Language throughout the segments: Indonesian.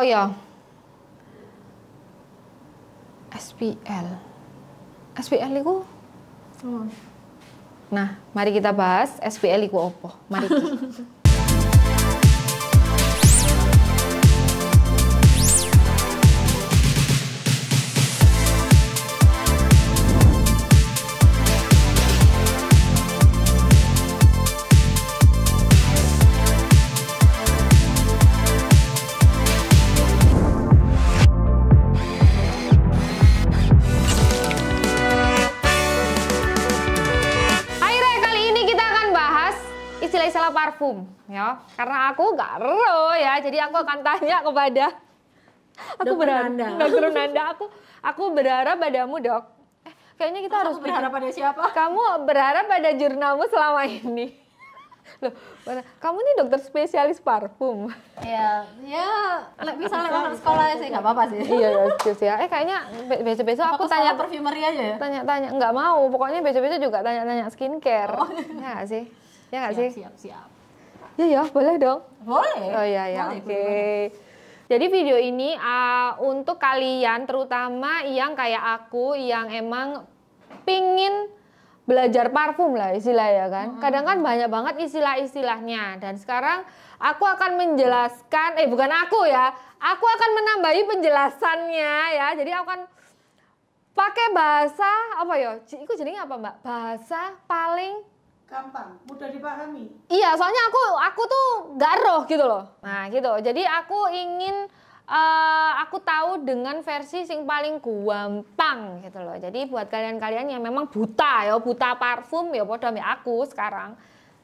ya oh, ya SPL. SPL itu? Nah, mari kita bahas SPL itu apa. Mari kita. ya. Karena aku gak ro ya, jadi aku akan tanya kepada aku berharap Nanda. Nanda, aku aku berharap padamu dok. Eh, kayaknya kita harus berharap pada siapa? Kamu berharap pada jurnalmu selama ini. Loh, Kamu ini dokter spesialis parfum. Iya, ya, bisa misalnya orang sekolah sih nggak apa-apa sih. Iya, sih ya. Iya, iya. Eh kayaknya besok-besok aku tanya perfumery aja ya. Tanya-tanya nggak mau, pokoknya besok-besok juga tanya-tanya skincare. Oh. Ya gak sih? Ya gak sih? Siap, siap. Ya ya, boleh dong. Boleh. Oh iya ya, oke. Okay. Jadi video ini uh, untuk kalian terutama yang kayak aku yang emang pingin belajar parfum lah istilah ya kan. Hmm. Kadang kan banyak banget istilah-istilahnya dan sekarang aku akan menjelaskan eh bukan aku ya. Aku akan menambahi penjelasannya ya. Jadi aku akan pakai bahasa apa ya? Itu jadi apa Mbak? Bahasa paling gampang, mudah dipahami. Iya, soalnya aku aku tuh gak roh gitu loh. Nah, gitu. Jadi aku ingin uh, aku tahu dengan versi sing paling gampang gitu loh. Jadi buat kalian-kalian yang memang buta ya, buta parfum ya bodoh aku sekarang.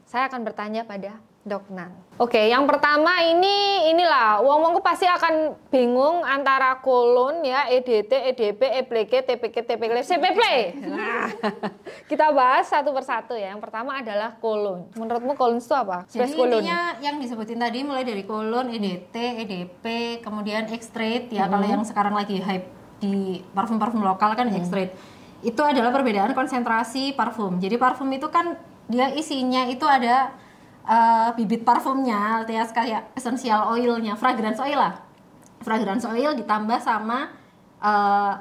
Saya akan bertanya pada Doknan. Oke, yang pertama ini inilah uang wongku pasti akan bingung antara kolon ya EDT, EDP, EPLK, TPK, TPK, CPP. Nah, kita bahas satu persatu ya. Yang pertama adalah kolon. Menurutmu kolon itu apa? Jadi kolon. intinya yang disebutin tadi mulai dari kolon, EDT, EDP, kemudian X-rate ya hmm. kalau yang sekarang lagi hype di parfum-parfum lokal kan hmm. x Itu adalah perbedaan konsentrasi parfum. Jadi parfum itu kan dia isinya itu ada uh, bibit parfumnya alias kayak essential oilnya fragrance oil lah fragrance oil ditambah sama uh,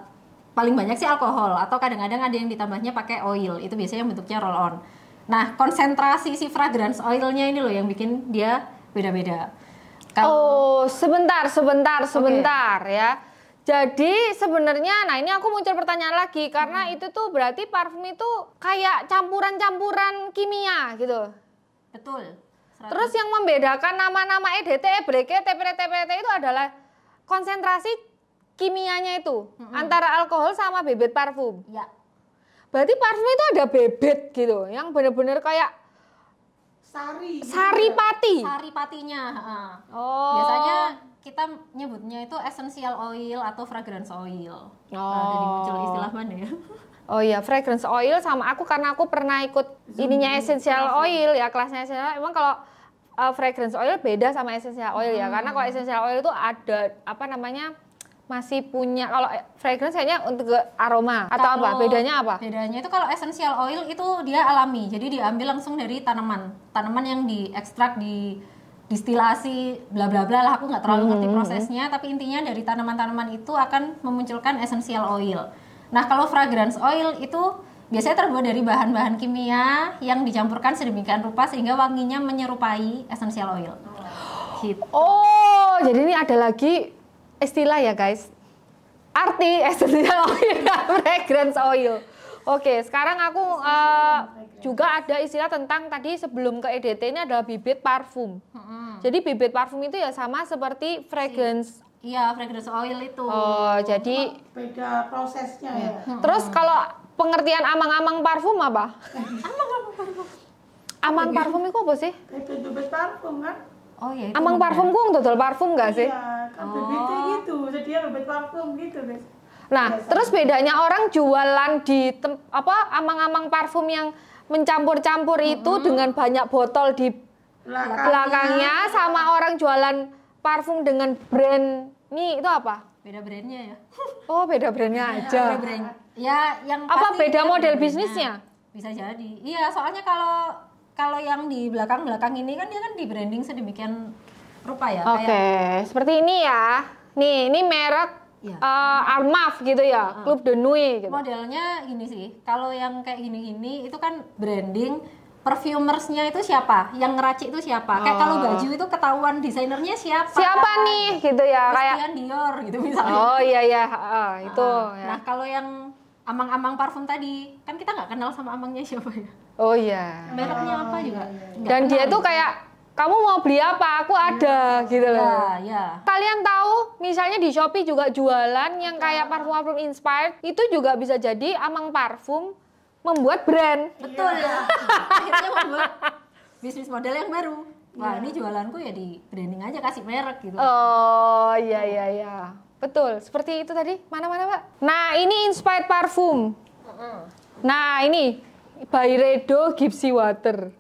paling banyak sih alkohol atau kadang-kadang ada yang ditambahnya pakai oil itu biasanya bentuknya roll on nah konsentrasi si fragrance oilnya ini loh yang bikin dia beda-beda oh sebentar sebentar sebentar okay. ya jadi sebenarnya, nah ini aku muncul pertanyaan lagi karena hmm. itu tuh berarti parfum itu kayak campuran-campuran kimia gitu. Betul. 100. Terus yang membedakan nama-nama EDT, EBRK, e TPT, e TPT itu adalah konsentrasi kimianya itu hmm. antara alkohol sama bebet parfum. Ya. Berarti parfum itu ada bebet gitu, yang benar-benar kayak sari. sari pati sari patinya. Oh. Biasanya kita nyebutnya itu essential oil atau fragrance oil. Nah, oh. Nah, jadi muncul istilah mana ya? Oh iya, fragrance oil sama aku karena aku pernah ikut Zoom ininya essential oil ya kelasnya essential. Emang kalau uh, fragrance oil beda sama essential oil hmm. ya karena kalau hmm. essential oil itu ada apa namanya masih punya kalau fragrance kayaknya untuk aroma atau kalau apa bedanya apa bedanya itu kalau essential oil itu dia alami jadi diambil langsung dari tanaman tanaman yang diekstrak di distilasi bla bla bla lah aku nggak terlalu ngerti hmm. prosesnya tapi intinya dari tanaman-tanaman itu akan memunculkan essential oil. Nah kalau fragrance oil itu biasanya terbuat dari bahan-bahan kimia yang dicampurkan sedemikian rupa sehingga wanginya menyerupai essential oil. Gitu. Oh jadi ini ada lagi istilah ya guys arti essential oil fragrance oil. Oke sekarang aku uh, Iya. Juga ada istilah tentang tadi sebelum ke EDT ini adalah bibit parfum. Hmm. Jadi bibit parfum itu ya sama seperti fragrance Iya, fragrance oil itu. Oh, jadi beda prosesnya ya. Hmm. Terus kalau pengertian amang-amang parfum apa? amang-amang parfum. Amang parfum itu apa sih? itu Bibit parfum kan? Oh iya. Amang parfum gue total parfum gak sih? Iya, kan oh. gitu. Jadi ya bibit parfum gitu, guys. Nah, Biasa. terus bedanya orang jualan di apa amang-amang parfum yang mencampur-campur itu dengan banyak botol di belakangnya. belakangnya sama orang jualan parfum dengan brand ini itu apa? Beda brandnya ya. Oh beda brandnya aja. Beda brand. Ya yang apa beda model brandnya. bisnisnya? Bisa jadi. Iya soalnya kalau kalau yang di belakang belakang ini kan dia kan di branding sedemikian rupa ya. Oke okay. seperti ini ya. Nih ini merek ya. uh, Armaf gitu ya, klub uh. Club de gitu. Modelnya gini sih. Kalau yang kayak gini-gini itu kan branding perfumersnya itu siapa? Yang ngeracik itu siapa? Oh. Kayak kalau ah. baju itu ketahuan desainernya siapa? Siapa kan? nih gitu ya, Christian kayak Dior gitu misalnya. Oh iya iya, uh, itu uh, ya. Nah, kalau yang amang-amang parfum tadi, kan kita nggak kenal sama amangnya siapa ya? Oh iya. Mereknya oh, apa juga? Iya, iya. Dan kenal, dia tuh kayak kamu mau beli apa? Aku iya. ada hmm. gitu loh. Ya, ya. Kalian tahu misalnya di Shopee juga jualan yang iya. kayak parfum-parfum inspired itu juga bisa jadi Amang Parfum membuat brand. Iya. Betul ya. Akhirnya membuat bisnis model yang baru. Wah, ya. ini jualanku ya di branding aja kasih merek gitu. Oh, iya iya iya. Betul, seperti itu tadi. Mana-mana, Pak? Nah, ini inspired parfum. Nah, ini byredo Gypsy Water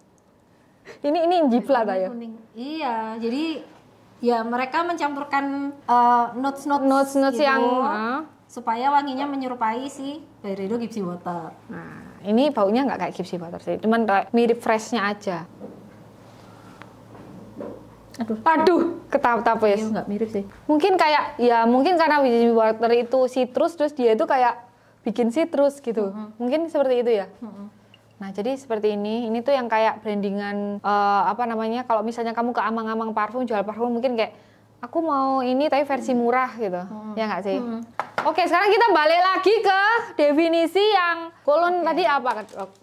ini ini jiplak ya iya jadi ya mereka mencampurkan uh, eh, notes notes notes notes gitu, yang ah. supaya wanginya menyerupai si Byredo Gypsy Water. Nah, ini baunya nggak kayak Gypsy Water sih, cuman mirip freshnya aja. Aduh, aduh, ketap-tap ya. Nggak mirip sih. Mungkin kayak ya mungkin karena Gypsy Water itu citrus terus dia itu kayak bikin citrus gitu. Uh mm-hmm. -huh. Mungkin seperti itu ya. Uh mm-hmm. -huh. Nah, jadi seperti ini. Ini tuh yang kayak brandingan uh, apa namanya? Kalau misalnya kamu ke amang-amang parfum jual parfum mungkin kayak aku mau ini tapi versi hmm. murah gitu. Hmm. Ya nggak sih? Hmm. Oke, sekarang kita balik lagi ke definisi yang kolon okay. tadi apa?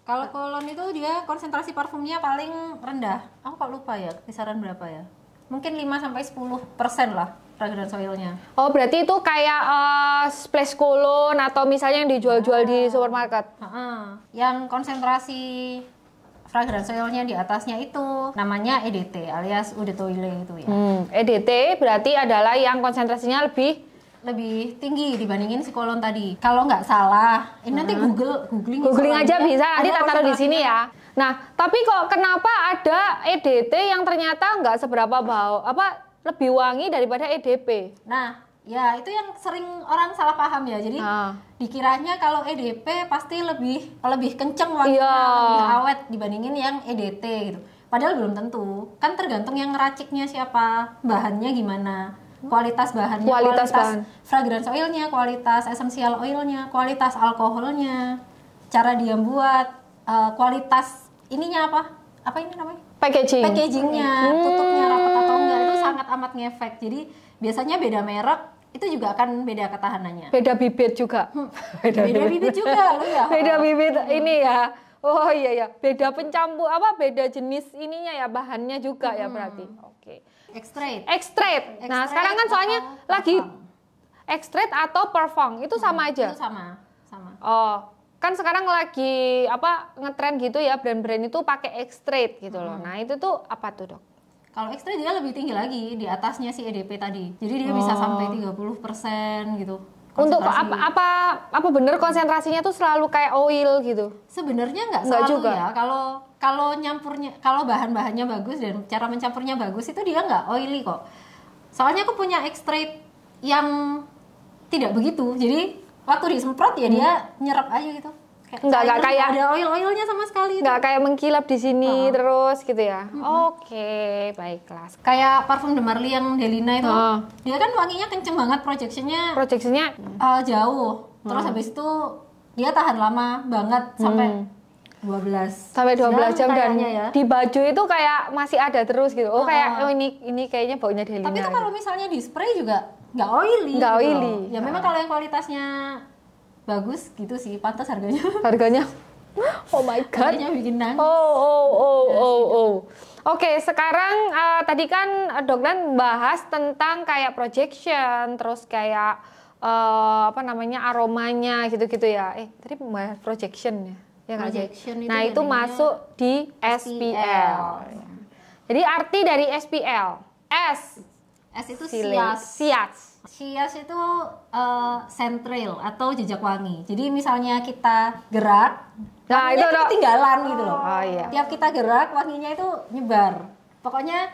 Kalau kolon itu dia konsentrasi parfumnya paling rendah. Aku kok lupa ya, kisaran berapa ya? Mungkin 5 sampai 10% lah fragrance oilnya. Oh berarti itu kayak uh, splash cologne atau misalnya yang dijual-jual uh, di ah. supermarket? Uh -uh. Yang konsentrasi fragrance oilnya di atasnya itu namanya EDT alias eau de toile itu ya. Hmm, EDT berarti adalah yang konsentrasinya lebih lebih tinggi dibandingin si kolon tadi. Kalau nggak salah, ini hmm. nanti Google googling. Googling aja ya. bisa, nanti tak taruh di sini ya. Nah, tapi kok kenapa ada EDT yang ternyata nggak seberapa bau apa lebih wangi daripada EDP. Nah, ya itu yang sering orang salah paham ya. Jadi nah. dikiranya kalau EDP pasti lebih lebih kenceng wanginya, iya. lebih awet dibandingin yang EDT gitu. Padahal belum tentu. Kan tergantung yang raciknya siapa, bahannya gimana hmm. kualitas bahannya, kualitas, kualitas bahan. fragrance oilnya, kualitas essential oilnya, kualitas alkoholnya, cara dia buat, eh, kualitas ininya apa? Apa ini namanya? Packaging. Packagingnya, hmm. tutupnya rapat Iya. sangat amat ngefek. Jadi biasanya beda merek itu juga akan beda ketahanannya. Beda bibit juga. Hmm. Beda, beda bibit. juga loh ya. Beda bibit ini ya. Oh iya ya, beda pencampur apa beda jenis ininya ya bahannya juga ya, hmm. ya berarti. Oke. Okay. Extract. Extract. Nah, sekarang kan soalnya lagi extract atau perform itu sama hmm, aja. Itu sama. Sama. Oh, kan sekarang lagi apa ngetren gitu ya brand-brand itu pakai extract gitu loh. Hmm. Nah, itu tuh apa tuh, Dok? Kalau ekstra dia lebih tinggi lagi di atasnya si EDP tadi. Jadi dia oh. bisa sampai 30% gitu. Untuk apa apa apa bener konsentrasinya tuh selalu kayak oil gitu? Sebenarnya nggak selalu juga. ya. Kalau kalau nyampurnya kalau bahan-bahannya bagus dan cara mencampurnya bagus itu dia nggak oily kok. Soalnya aku punya ekstrait yang tidak begitu. Jadi waktu disemprot ya hmm. dia nyerap aja gitu nggak nggak kayak ada oil oilnya sama sekali nggak kayak mengkilap di sini uh. terus gitu ya mm-hmm. oke okay, baiklah kayak parfum de Marly yang Delina itu uh. dia kan wanginya kenceng banget projectionnya projectionnya uh, eh, jauh terus habis itu dia tahan lama banget sampai hmm. 12 sampai 12 jam, jam dan ya. di baju itu kayak masih ada terus gitu. Oh, oh kayak oh ini ini kayaknya baunya Delina. Tapi itu gitu. kalau misalnya di spray juga nggak oily. Nggak gitu. Ya Ya memang kalau yang kualitasnya bagus gitu sih pantas harganya harganya oh my god harganya bikin nangis oh oh oh oh, gitu. oh oh Oke, okay, sekarang uh, tadi kan eh, dokter bahas tentang kayak projection, terus kayak uh, apa namanya aromanya gitu-gitu ya. Eh, tadi bahas projection ya. Ya itu Nah, itu masuk di SPL. SPL. Jadi arti dari SPL, S S itu silat. Siat. Sias itu uh, atau jejak wangi. Jadi misalnya kita gerak, nah, itu ada... ketinggalan gitu loh. Oh, iya. Tiap kita gerak, wanginya itu nyebar. Pokoknya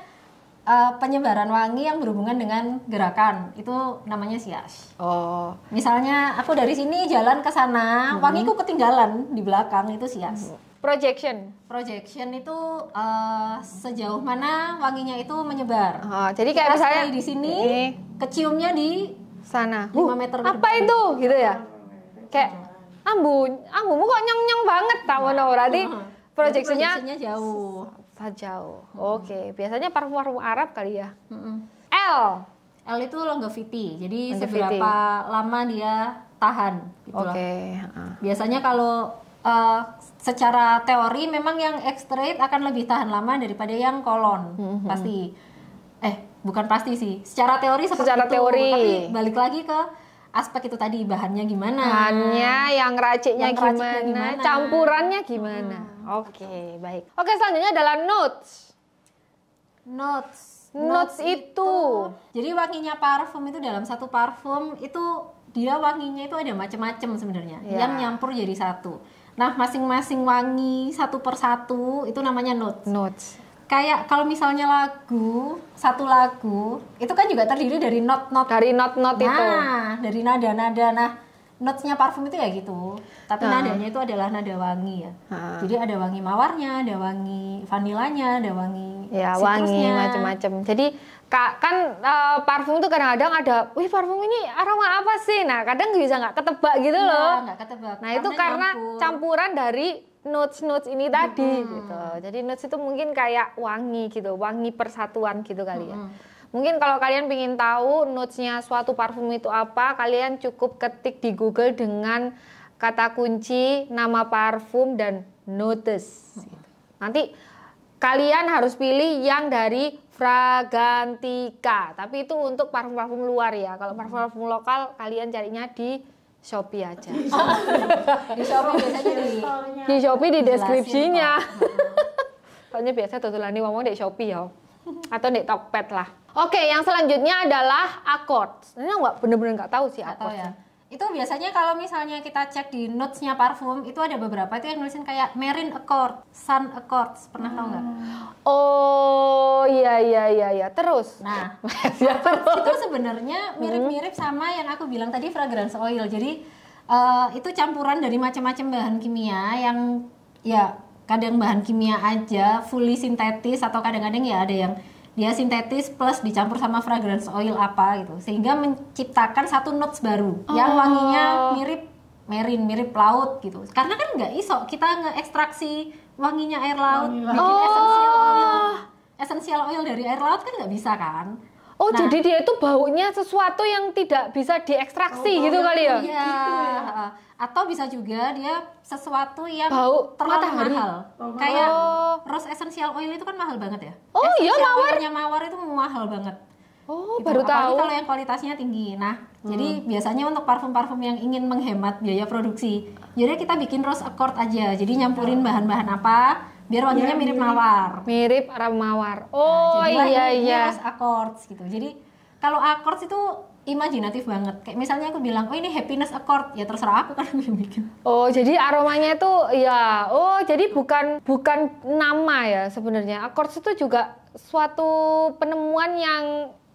uh, penyebaran wangi yang berhubungan dengan gerakan itu namanya sias. Oh. Misalnya aku dari sini jalan ke sana, hmm. wangiku ketinggalan di belakang itu sias. Hmm Projection. Projection itu uh, sejauh mana wanginya itu menyebar. Oh, jadi kayak misalnya di sini, ini. keciumnya di sana. 5 meter. Apa berdua. itu gitu ya? Kayak ambu, ambumu kok nyong-nyong banget tau nah, berarti projectionnya jauh. jauh. Oke, okay. biasanya parfum-parfum Arab kali ya. L. L itu longevity. Jadi longevity. seberapa lama dia tahan gitu Oke. Okay. Biasanya kalau uh, secara teori memang yang x akan lebih tahan lama daripada yang kolon mm-hmm. pasti eh bukan pasti sih secara teori seperti secara itu teori. tapi balik lagi ke aspek itu tadi bahannya gimana bahannya yang raciknya, yang raciknya gimana, gimana campurannya gimana hmm. oke okay, baik oke selanjutnya adalah notes notes notes, notes itu. itu jadi wanginya parfum itu dalam satu parfum itu dia wanginya itu ada macam-macam sebenarnya yeah. yang nyampur jadi satu Nah, masing-masing wangi satu per satu itu namanya notes. Notes. Kayak kalau misalnya lagu, satu lagu, itu kan juga terdiri dari not-not. Dari not-not nah, itu. Nah, dari nada-nada. Nah, notesnya parfum itu ya gitu tapi uh. nadanya itu adalah nada wangi ya uh. jadi ada wangi mawarnya ada wangi vanilanya ada wangi ya wangi macam-macam jadi kan uh, parfum itu kadang-kadang ada wih parfum ini aroma apa sih nah kadang bisa nggak ketebak gitu ya, loh gak ketebak nah itu karena nyampur. campuran dari notes notes ini tadi hmm. gitu jadi notes itu mungkin kayak wangi gitu wangi persatuan gitu kali hmm. ya Mungkin kalau kalian ingin tahu notesnya suatu parfum itu apa, kalian cukup ketik di Google dengan kata kunci, nama parfum dan notes. Nanti kalian harus pilih yang dari Fragantica. Tapi itu untuk parfum-parfum luar ya. Kalau parfum-parfum lokal kalian carinya di Shopee aja. Oh. di Shopee di di Shopee di deskripsinya. Soalnya biasa tutulani ngomong di Shopee ya atau di Tokped lah. Oke, yang selanjutnya adalah akord. Sebenarnya nggak bener-bener nggak tahu sih akord. Ya. Itu biasanya kalau misalnya kita cek di notesnya parfum itu ada beberapa itu yang nulisin kayak Marine Accord, Sun Accord, pernah hmm. tahu nggak? Hmm. Oh iya iya iya iya terus. Nah ya, terus. itu sebenarnya mirip-mirip sama yang aku bilang tadi fragrance oil. Jadi uh, itu campuran dari macam-macam bahan kimia yang ya kadang bahan kimia aja fully sintetis atau kadang-kadang ya ada yang dia sintetis plus dicampur sama fragrance oil apa gitu sehingga menciptakan satu notes baru oh. yang wanginya mirip merin mirip laut gitu karena kan nggak iso kita ngeekstraksi wanginya air laut bikin essential oil oh. essential oil dari air laut kan nggak bisa kan Oh, nah, jadi dia itu baunya sesuatu yang tidak bisa diekstraksi oh, gitu kali ya? Iya. Gitu. Atau bisa juga dia sesuatu yang bau terlalu matahari. mahal. Oh, Kayak oh. rose essential oil itu kan mahal banget ya? Oh, ya iya mawar. mawar itu mahal banget. Oh, gitu. baru Apalagi tahu. kalau yang kualitasnya tinggi. Nah, hmm. jadi biasanya untuk parfum-parfum yang ingin menghemat biaya produksi, jadi kita bikin rose accord aja. Jadi nyampurin hmm. bahan-bahan apa biar wanginya iya, mirip mawar mirip aroma mawar nah, oh nah, iya iya accords gitu jadi kalau accords itu imajinatif banget kayak misalnya aku bilang oh ini happiness accord ya terserah aku kan yang bikin oh jadi aromanya itu ya oh jadi bukan bukan nama ya sebenarnya accords itu juga suatu penemuan yang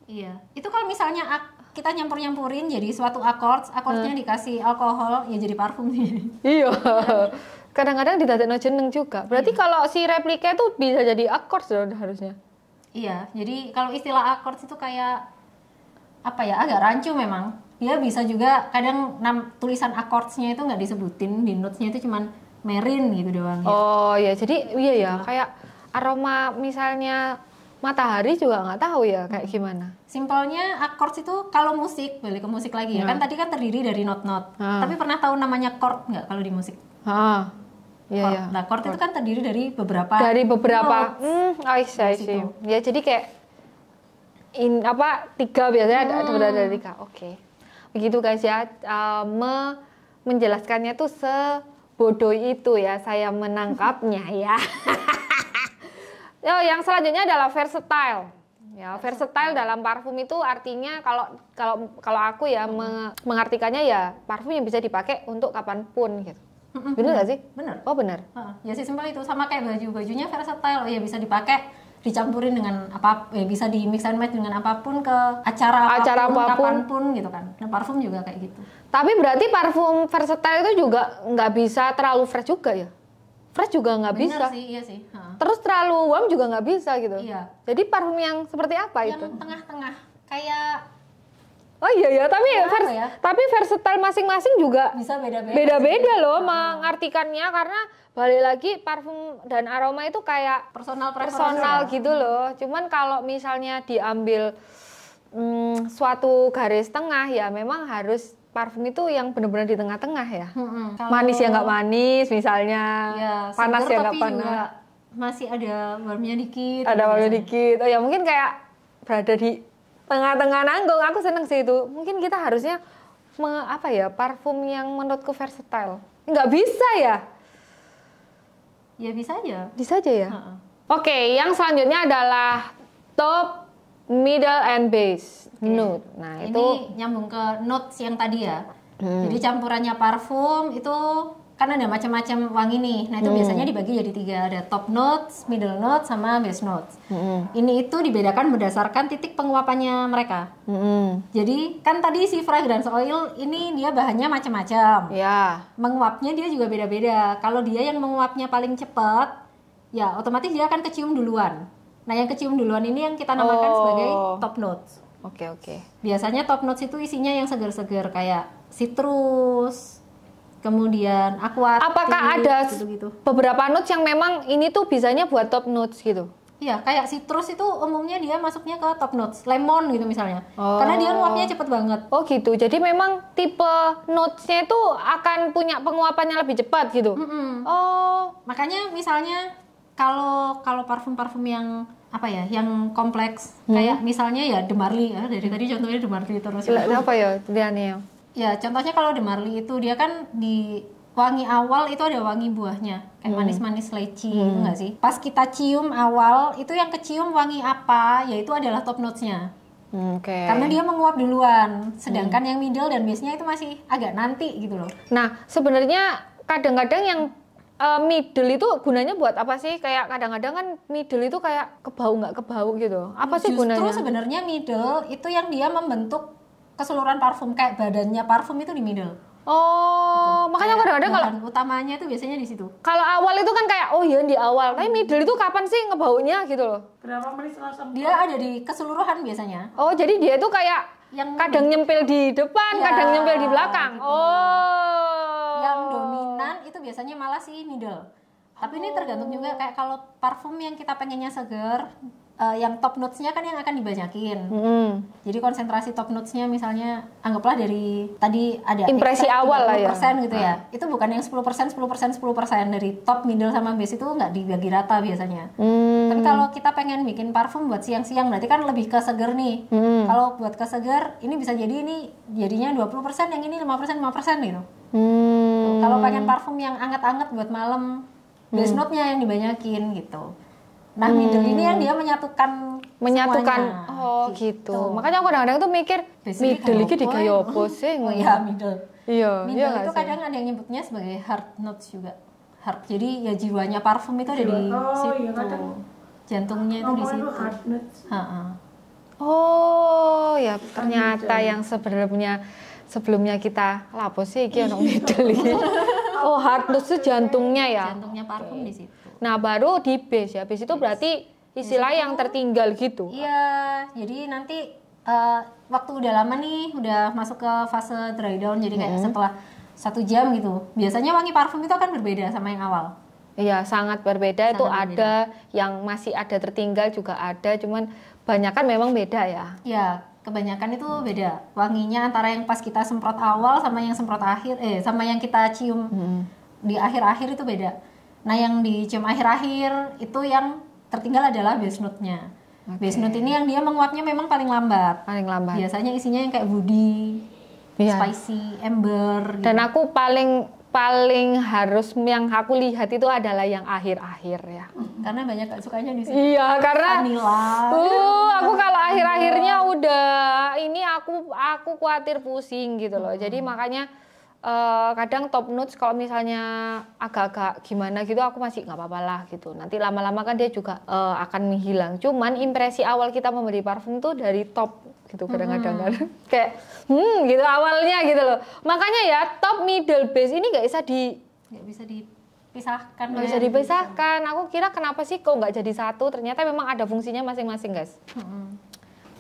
iya itu kalau misalnya kita nyampur nyampurin jadi suatu accords accordsnya hmm. dikasih alkohol ya jadi parfum iya, iya kadang-kadang didadakno jeneng juga. Berarti iya. kalau si replika itu bisa jadi akord loh harusnya. Iya, jadi kalau istilah akord itu kayak apa ya agak rancu memang. ya bisa juga kadang nam, tulisan akordnya itu nggak disebutin di notesnya itu cuman merin gitu doang. Ya. Oh ya, jadi iya ya gitu. kayak aroma misalnya matahari juga nggak tahu ya kayak hmm. gimana. Simpelnya akord itu kalau musik balik ke musik lagi ya kan hmm. tadi kan terdiri dari not-not. Tapi pernah tahu namanya chord nggak kalau di musik? Ah. Yeah, yeah. Nah, court, itu kan terdiri dari beberapa dari beberapa hmm, I see, I see. Ya, jadi kayak in apa tiga biasanya hmm. ada ada, dari tiga. Oke. Okay. Begitu guys ya. Uh, me, menjelaskannya tuh sebodoh itu ya. Saya menangkapnya ya. oh, yang selanjutnya adalah versatile. Ya, versatile dalam parfum itu artinya kalau kalau kalau aku ya hmm. mengartikannya ya parfum yang bisa dipakai untuk kapanpun gitu mm bener gak sih? Bener. Oh bener. Uh, ya sih simpel itu sama kayak baju bajunya versatile ya bisa dipakai dicampurin dengan apa ya bisa di mix and match dengan apapun ke acara acara apapun, apapun. pun gitu kan. Nah parfum juga kayak gitu. Tapi berarti parfum versatile itu juga nggak bisa terlalu fresh juga ya? fresh juga nggak bisa. sih, iya sih. Ha. Terus terlalu warm juga nggak bisa gitu. Iya. Jadi parfum yang seperti apa yang itu? Yang tengah-tengah. Kayak Oh iya ya, tapi vers ya? tapi versatile masing-masing juga bisa beda-beda. Beda-beda loh hmm. mengartikannya karena balik lagi parfum dan aroma itu kayak personal personal ya? gitu loh. Cuman kalau misalnya diambil hmm, suatu garis tengah ya memang harus parfum itu yang benar-benar di tengah-tengah ya. Hmm, hmm. Manis ya nggak manis misalnya, ya, panas ya nggak panas. Masih ada warmnya dikit. Ada gitu warmnya dikit. Oh ya mungkin kayak berada di tengah-tengah nanggung aku seneng sih itu mungkin kita harusnya me, apa ya parfum yang menurutku versatile nggak bisa ya ya bisa aja bisa aja ya oke okay, yang selanjutnya adalah top middle and base okay. nude nah ini itu nyambung ke notes yang tadi ya hmm. jadi campurannya parfum itu kan ada macam-macam wangi nih. Nah itu hmm. biasanya dibagi jadi tiga ada top notes, middle notes, sama base notes. Hmm. Ini itu dibedakan berdasarkan titik penguapannya mereka. Hmm. Jadi kan tadi si fragrance oil ini dia bahannya macam-macam. Ya. Menguapnya dia juga beda-beda. Kalau dia yang menguapnya paling cepat, ya otomatis dia akan kecium duluan. Nah yang kecium duluan ini yang kita namakan oh. sebagai top notes. Oke okay, oke. Okay. Biasanya top notes itu isinya yang segar-segar kayak citrus kemudian aqua apakah ada gitu -gitu. beberapa notes yang memang ini tuh bisanya buat top notes gitu Iya, kayak citrus itu umumnya dia masuknya ke top notes, lemon gitu misalnya. Oh. Karena dia oh. nguapnya cepet banget. Oh gitu, jadi memang tipe notesnya itu akan punya penguapannya lebih cepat gitu. Mm -mm. Oh, makanya misalnya kalau kalau parfum-parfum yang apa ya yang kompleks hmm. kayak misalnya ya Demarli ya ah, dari tadi contohnya Demarli terus L apa ya Dianil ya contohnya kalau di Marley itu dia kan di wangi awal itu ada wangi buahnya kayak hmm. manis-manis leci hmm. itu enggak sih pas kita cium awal itu yang kecium wangi apa yaitu adalah top notesnya hmm, okay. karena dia menguap duluan sedangkan hmm. yang middle dan biasanya itu masih agak nanti gitu loh nah sebenarnya kadang-kadang yang uh, middle itu gunanya buat apa sih? Kayak kadang-kadang kan middle itu kayak kebau nggak kebau gitu. Apa sih Justru gunanya? Justru sebenarnya middle itu yang dia membentuk keseluruhan parfum kayak badannya parfum itu di middle. Oh, gitu. makanya kadang-kadang kalau utamanya itu biasanya di situ. Kalau awal itu kan kayak oh iya di awal, tapi middle itu kapan sih ngebaunya gitu loh. Berapa menit setelah Dia ada di keseluruhan biasanya. Oh, jadi dia itu kayak yang kadang nyempil di depan, ya, kadang nyempil di belakang. Gitu. Oh. Yang dominan itu biasanya malah si middle. Tapi oh. ini tergantung juga kayak kalau parfum yang kita pengennya seger, uh, yang top notes-nya kan yang akan dibanyakin. Mm. Jadi konsentrasi top notes-nya misalnya anggaplah dari tadi ada impresi awal lah ya. persen gitu ya. Mm. Itu bukan yang 10 persen, 10 persen, 10 persen dari top, middle sama base itu nggak dibagi rata biasanya. Mm. Tapi kalau kita pengen bikin parfum buat siang-siang berarti kan lebih ke seger nih. Mm. Kalau buat ke seger ini bisa jadi ini jadinya 20 persen, yang ini 5 persen, 5 persen gitu. Mm. Kalau pengen parfum yang anget-anget buat malam, base mm. note-nya yang dibanyakin gitu. Nah, hmm. middle ini yang dia menyatukan menyatukan semuanya. oh gitu. gitu. Makanya aku kadang-kadang tuh mikir Basically middle iki ya? digawe opo sih? Oh ya middle. Iya, middle iya, iya itu kadang ada yang nyebutnya sebagai heart notes juga. heart Jadi ya jiwanya parfum itu ada di oh, situ. Iya, kadang. Jantungnya itu oh, di situ. Hard notes. Ha -ha. Oh, ya kan ternyata yang sebenarnya sebelumnya kita lapo sih iki ono middle Oh, heart notes itu jantungnya ya. Jantungnya parfum okay. di situ. Nah, baru di base ya. Base itu berarti istilah yang tertinggal gitu. Iya, jadi nanti uh, waktu udah lama nih, udah masuk ke fase dry down. Jadi kayak hmm. setelah satu jam gitu. Biasanya wangi parfum itu akan berbeda sama yang awal. Iya, sangat berbeda sangat itu berbeda. ada yang masih ada tertinggal juga ada, cuman banyak memang beda ya. Iya, kebanyakan itu beda. Wanginya antara yang pas kita semprot awal sama yang semprot akhir eh sama yang kita cium hmm. di akhir-akhir itu beda. Nah yang di jam akhir-akhir itu yang tertinggal adalah base note-nya. Okay. Base note ini yang dia menguatnya memang paling lambat. Paling lambat. Biasanya isinya yang kayak woody, iya. spicy, ember. Gitu. Dan gitu. aku paling paling harus yang aku lihat itu adalah yang akhir-akhir ya. Karena banyak gak sukanya di sini. Iya, karena Vanilla. Uh, aku kalau akhir-akhirnya udah ini aku aku khawatir pusing gitu loh. Hmm. Jadi makanya Eh, kadang top notes kalau misalnya agak-agak gimana gitu aku masih nggak apa-apa lah gitu nanti lama-lama kan dia juga uh, akan menghilang cuman impresi awal kita memberi parfum tuh dari top gitu kadang-kadang kan hmm. kayak hmm gitu awalnya gitu loh makanya ya top middle base ini nggak bisa di nggak bisa dipisahkan nggak ya, bisa gitu. dipisahkan aku kira kenapa sih kok nggak jadi satu ternyata memang ada fungsinya masing-masing guys hmm.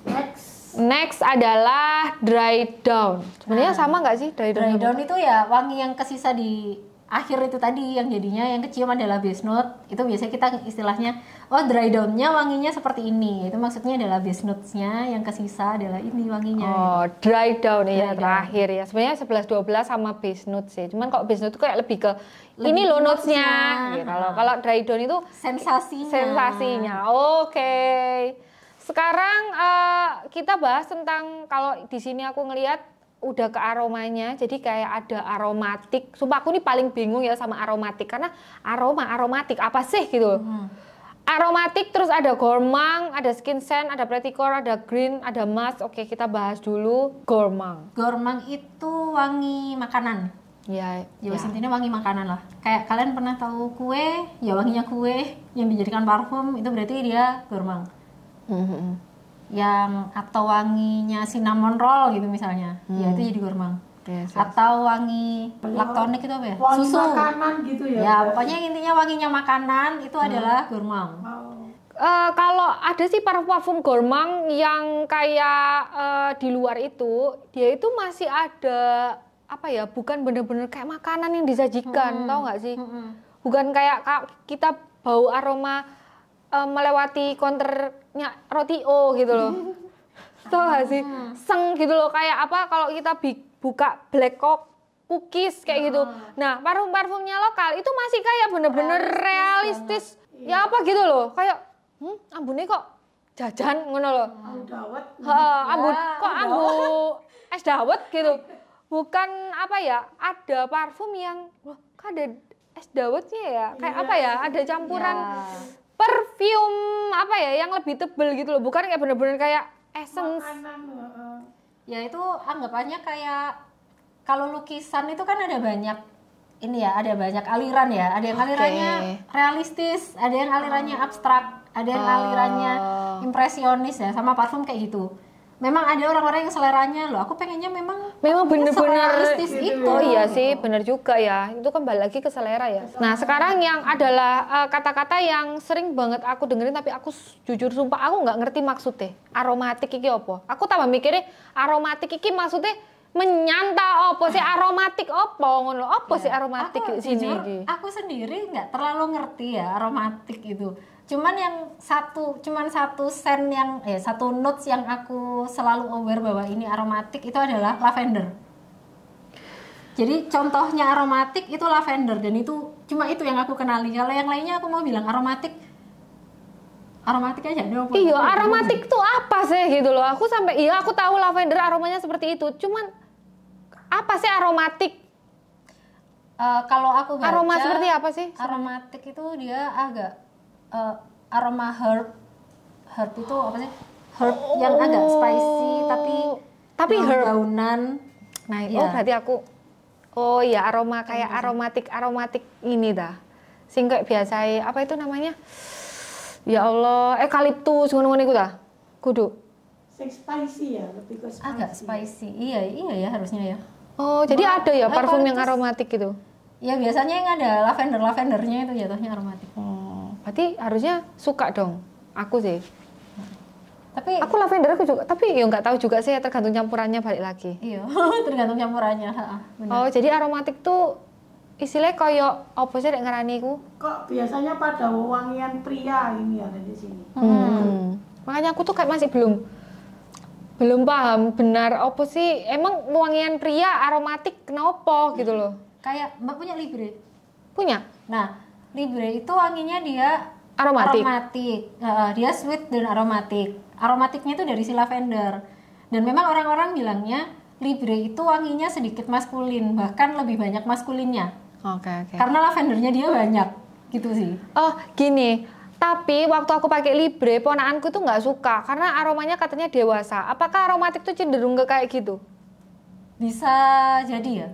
next Next adalah dry down. Sebenarnya nah, sama nggak sih dry down? Dry down itu ya wangi yang kesisa di akhir itu tadi yang jadinya yang kecil adalah base note. Itu biasanya kita istilahnya oh dry downnya wanginya seperti ini. Itu maksudnya adalah base notes-nya yang kesisa adalah ini wanginya. Oh, dry down iya, dry ya terakhir ya. Sebenarnya 11 12 sama base note sih. Cuman kok base note itu kayak lebih ke lebih ini lo notes-nya. Gitu. Kalau kalau dry down itu sensasinya. Sensasinya. Oke. Okay. Sekarang uh, kita bahas tentang kalau di sini aku ngelihat udah ke aromanya, jadi kayak ada aromatik. Sumpah aku nih paling bingung ya sama aromatik karena aroma aromatik apa sih gitu. Hmm. Aromatik terus ada gormang, ada skin scent, ada preticor, ada green, ada mask. Oke, kita bahas dulu gormang. Gormang itu wangi makanan. Ya, ya, ya. intinya wangi makanan lah. Kayak kalian pernah tahu kue, ya wanginya kue yang dijadikan parfum itu berarti dia gormang hmm. yang atau wanginya cinnamon roll gitu misalnya ya, hmm. ya itu jadi gourmand yes, yes. atau wangi laktonik itu apa ya? Wangi Susu. makanan gitu ya. Ya, pokoknya intinya wanginya makanan itu hmm. adalah gourmand. Oh. Eh, uh, kalau ada sih parfum gourmand yang kayak uh, di luar itu, dia itu masih ada apa ya? Bukan bener-bener kayak makanan yang disajikan, hmm. tau nggak sih? Hmm. Bukan kayak kita bau aroma uh, melewati counter roti O gitu loh. tau gak sih? Hmm. Seng gitu loh kayak apa kalau kita buka black cock cookies kayak gitu. Hmm. Nah, parfum-parfumnya lokal itu masih kayak bener-bener realistis. Ya apa gitu loh. Kayak hmm, ambune kok jajan ngono loh. Hmm. Ambu dawet. kok ambu es dawet gitu. Bukan apa ya, ada parfum yang wah ada es dawetnya ya? Kayak iya, apa ya? Ada campuran iya perfume apa ya yang lebih tebel gitu loh bukan kayak bener-bener kayak essence Makanan. ya itu anggapannya kayak kalau lukisan itu kan ada banyak ini ya ada banyak aliran ya ada yang okay. alirannya realistis ada yang alirannya abstrak ada yang uh. alirannya oh. impresionis ya sama parfum kayak gitu memang ada orang-orang yang seleranya loh aku pengennya memang memang bener-bener gitu itu oh iya sih bener juga ya itu kembali lagi ke selera ya nah sekarang yang adalah eh, kata-kata uh, yang sering banget aku dengerin tapi aku jujur sumpah aku nggak ngerti maksudnya aromatik iki opo aku tambah mikirnya aromatik iki maksudnya menyanta opo sih aromatik opo ngono opo ya. sih aromatik aku, sini jujur, aku sendiri nggak terlalu ngerti ya aromatik itu cuman yang satu cuman satu sen yang eh satu notes yang aku selalu aware bahwa ini aromatik itu adalah lavender jadi contohnya aromatik itu lavender dan itu cuma itu yang aku kenali kalau yang lainnya aku mau bilang aromatik aromatik aja deh iya aromatik tuh apa sih gitu loh aku sampai iya aku tahu lavender aromanya seperti itu cuman apa sih aromatik uh, kalau aku baca, aroma seperti apa sih aromatik itu dia agak uh, aroma herb herb itu apa sih herb oh. yang agak spicy tapi tapi herb daunan nah ya. oh berarti aku oh iya aroma kayak hmm. aromatik aromatik ini dah sing kayak biasa apa itu namanya ya Allah eukaliptus ngono-ngono iku dah kudu sing spicy ya lebih ke spicy agak spicy iya iya ya harusnya ya oh jadi Mereka, ada ya parfum yang aromatik gitu ya biasanya yang ada lavender lavendernya itu jatuhnya aromatik hmm berarti harusnya suka dong aku sih tapi aku lavender aku juga tapi ya nggak tahu juga sih tergantung campurannya balik lagi iya tergantung campurannya Benar. oh jadi aromatik tuh istilahnya koyo apa sih ngarani ku kok biasanya pada wangian pria ini ada di sini hmm. makanya aku tuh kayak masih belum belum paham benar apa sih emang wangian pria aromatik kenapa gitu loh kayak mbak punya libre punya nah Libre itu wanginya dia aromatik. aromatik. Uh, dia sweet dan aromatik. Aromatiknya itu dari si lavender. Dan memang orang-orang bilangnya Libre itu wanginya sedikit maskulin, bahkan lebih banyak maskulinnya. Oke, okay, oke. Okay. Karena lavendernya dia banyak gitu sih. Oh, gini. Tapi waktu aku pakai Libre, ponaanku tuh nggak suka karena aromanya katanya dewasa. Apakah aromatik tuh cenderung ke kayak gitu? Bisa jadi ya.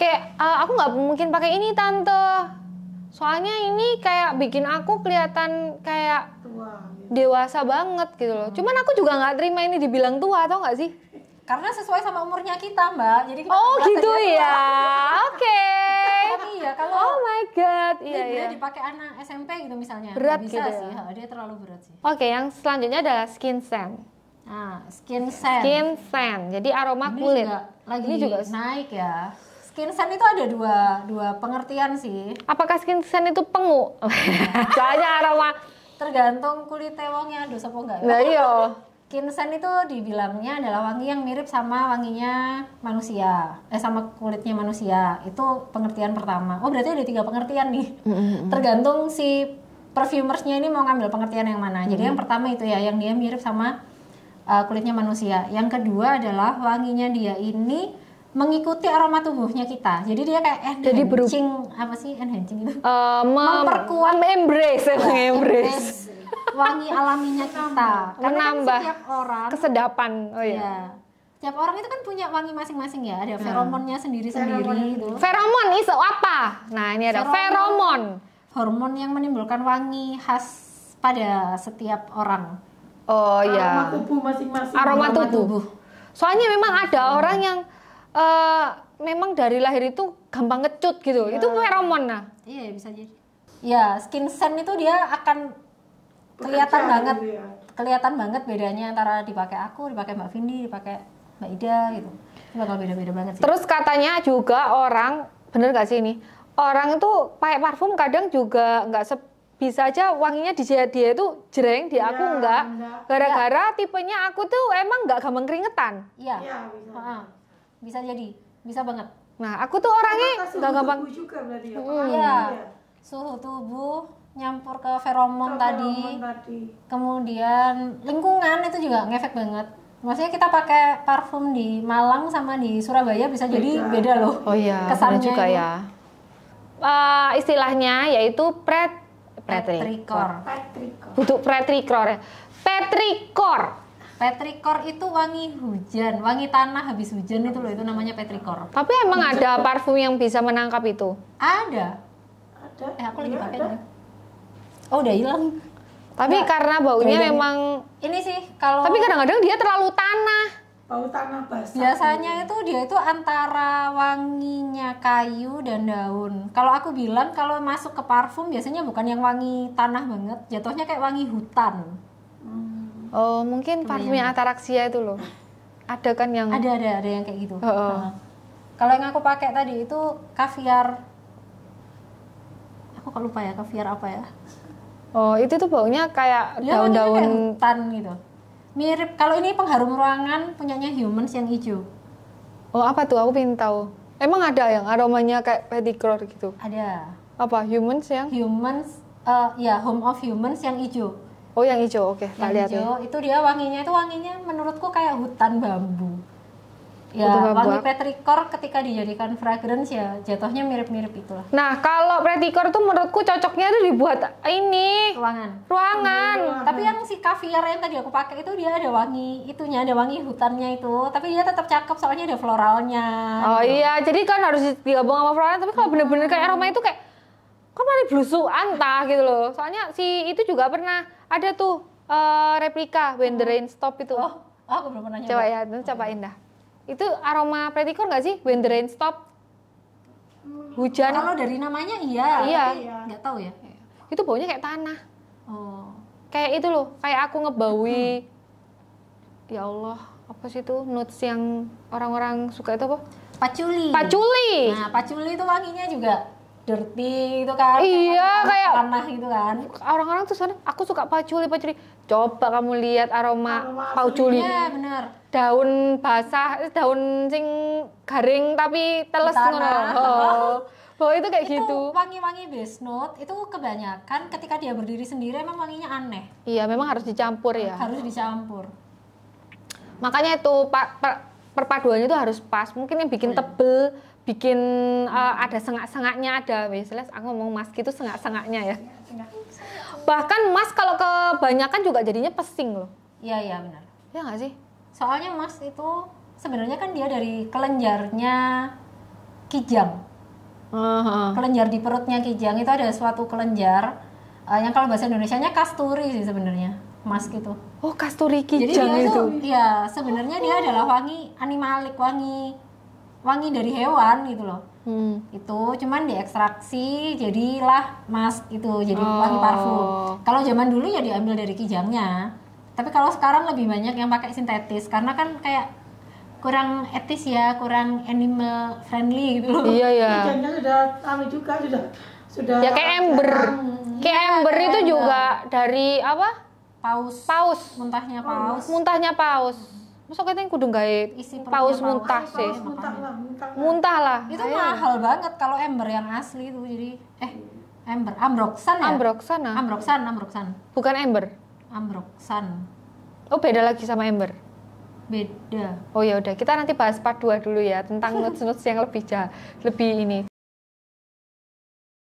Kayak uh, aku nggak mungkin pakai ini tante Soalnya ini kayak bikin aku kelihatan kayak tua, gitu. dewasa banget gitu loh. Cuman aku juga nggak terima ini dibilang tua atau nggak sih? Karena sesuai sama umurnya kita, Mbak. Jadi kita Oh, gitu ya. Oke. iya, kalau Oh my god. Iya, iya. dipakai anak SMP gitu misalnya. Berat bisa gitu sih. Ya. Dia terlalu berat sih. Oke, yang selanjutnya adalah skin scent. Nah, skin scent. Skin scent. Jadi aroma ini kulit. Juga lagi ini juga naik ya. Skinsen itu ada dua dua pengertian sih. Apakah skinsen itu pengu? Soalnya aroma tergantung kulit tewongnya dosa apa enggak. Nah, iya. Skinsen itu dibilangnya adalah wangi yang mirip sama wanginya manusia, eh sama kulitnya manusia. Itu pengertian pertama. Oh berarti ada tiga pengertian nih. Tergantung si perfumersnya ini mau ngambil pengertian yang mana. Jadi hmm Jadi yang pertama itu ya yang dia mirip sama uh, kulitnya manusia. Yang kedua adalah wanginya dia ini mengikuti aroma tubuhnya kita. Jadi dia kayak enhancing Jadi apa sih enhancing itu? Uh, mem memperkuat embrace, ya, embrace. wangi alaminya kita. Karena kan Menambah kan setiap orang kesedapan. Oh iya. Ya, setiap orang itu kan punya wangi masing-masing ya. Ada hmm. feromonnya sendiri-sendiri hmm. Feromon itu apa? Nah, ini ada feromon. feromon. Hormon yang menimbulkan wangi khas pada setiap orang. Oh iya. Aroma tubuh masing-masing. Aroma, aroma tubuh. tubuh. Soalnya memang ada hmm. orang yang uh, memang dari lahir itu gampang ngecut gitu. Ya. Itu feromon nah. Iya, ya, bisa jadi. Ya, skin scent itu dia akan kelihatan Pekerjaan banget. Dia. Gitu ya. Kelihatan banget bedanya antara dipakai aku, dipakai Mbak Vindi, dipakai Mbak Ida gitu. Itu bakal beda-beda banget sih. Terus katanya juga orang, bener gak sih ini? Orang itu pakai parfum kadang juga nggak se bisa aja wanginya di dia, itu jereng di iya, aku ya, enggak gara-gara ya. tipenya aku tuh emang nggak gampang keringetan. Iya. ya bisa jadi, bisa banget. Nah, aku tuh orangnya nggak gampang. Suhu juga berarti ya. Hmm. Iya. Suhu tubuh nyampur ke feromon, tadi. tadi. Kemudian lingkungan itu juga ngefek banget. Maksudnya kita pakai parfum di Malang sama di Surabaya bisa jadi beda loh. Oh iya, kesannya juga ya. Uh, istilahnya yaitu pret Petrikor. Petrikor. Butuh Petrikor. Petrikor. Petrikor itu wangi hujan, wangi tanah habis hujan itu loh, itu namanya petrikor. Tapi emang hujan. ada parfum yang bisa menangkap itu? Ada. Ada. Eh, aku lagi iya, pakai Oh, udah hilang. Tapi Nggak. karena baunya Beda. memang ini sih kalau Tapi kadang-kadang dia terlalu tanah. Bau tanah basah. Biasanya itu dia itu antara wanginya kayu dan daun. Kalau aku bilang kalau masuk ke parfum biasanya bukan yang wangi tanah banget, jatuhnya kayak wangi hutan Oh, mungkin parfumnya Ataraxia itu loh. Ada kan yang Ada ada ada yang kayak gitu. Oh, oh. kalau yang aku pakai tadi itu kaviar. Aku kok lupa ya kaviar apa ya? Oh, itu tuh baunya kayak ya, daun-daun tan gitu. Mirip kalau ini pengharum ruangan punyanya humans yang hijau. Oh, apa tuh? Aku pengen tahu. Emang ada yang aromanya kayak pedicure gitu? Ada. Apa humans yang? Humans, uh, ya home of humans yang hijau. Oh yang hijau, oke. Okay. Yang hijau itu dia wanginya itu wanginya menurutku kayak hutan bambu. Ya, wangi petrikor ketika dijadikan fragrance ya jatuhnya mirip-mirip itulah. Nah, kalau petrikor tuh menurutku cocoknya itu dibuat ini ruangan. Ruangan. ruangan. Tapi yang si kaviar yang tadi aku pakai itu dia ada wangi itunya, ada wangi hutannya itu, tapi dia tetap cakep soalnya ada floralnya. Oh gitu. iya, jadi kan harus digabung sama floral, tapi kalau bener-bener kayak hmm. aroma itu kayak kok malah blusuan tah gitu loh. Soalnya si itu juga pernah ada tuh uh, replika When the Rain oh. Stop itu. Oh, oh aku belum pernah Coba ya, nanti cobain dah. Itu aroma pretikor nggak sih When the Rain Stop? Hmm, Hujan. Kalau dari namanya iya. Iya. Ya, nggak tahu ya. Iya. Itu baunya kayak tanah. Oh. Kayak itu loh, kayak aku ngebawi. Hmm. Ya Allah, apa sih itu notes yang orang-orang suka itu apa? Paculi. Paculi. Nah, paculi itu wanginya juga dirty gitu kan iya kayak tanah gitu kan orang-orang tuh sana aku suka paculi paculi coba kamu lihat aroma, aroma paculi iya bener daun basah eh, daun sing garing tapi teles ngono oh. oh itu kayak itu, gitu wangi-wangi base note itu kebanyakan ketika dia berdiri sendiri emang wanginya aneh iya memang harus dicampur ya harus dicampur makanya itu pak per, perpaduannya itu harus pas mungkin yang bikin oh, iya. tebel bikin uh, ada sengak-sengaknya ada misalnya aku ngomong mas gitu sengak-sengaknya ya iya, bahkan mas kalau kebanyakan juga jadinya pesing loh iya iya benar ya nggak sih soalnya mas itu sebenarnya kan dia dari kelenjarnya kijang uh-huh. kelenjar di perutnya kijang itu ada suatu kelenjar uh, yang kalau bahasa Indonesia-nya kasturi sih sebenarnya mas gitu oh kasturi kijang itu, iya sebenarnya oh. dia adalah wangi animalik wangi wangi dari hewan gitu loh hmm. itu cuman diekstraksi jadilah mask itu jadi oh. wangi parfum kalau zaman dulu ya diambil dari kijangnya tapi kalau sekarang lebih banyak yang pakai sintetis karena kan kayak kurang etis ya kurang animal friendly gitu loh iya ya kijangnya sudah kami anu juga sudah sudah ya kayak ember kayak ya, ember itu juga dari apa paus paus muntahnya oh, paus muntahnya paus Masa kita yang kudu gawe paus muntah iya, sih. Muntah lah, muntah lah. Itu Ayo. mahal banget kalau ember yang asli itu jadi eh ember ambroksan ya? Ambroksan ah. Ambroksan, ambroksan. Bukan ember. Ambroksan. Oh, beda lagi sama ember. Beda. Oh ya udah, kita nanti bahas part 2 dulu ya tentang nuts-nuts yang lebih jah, lebih ini.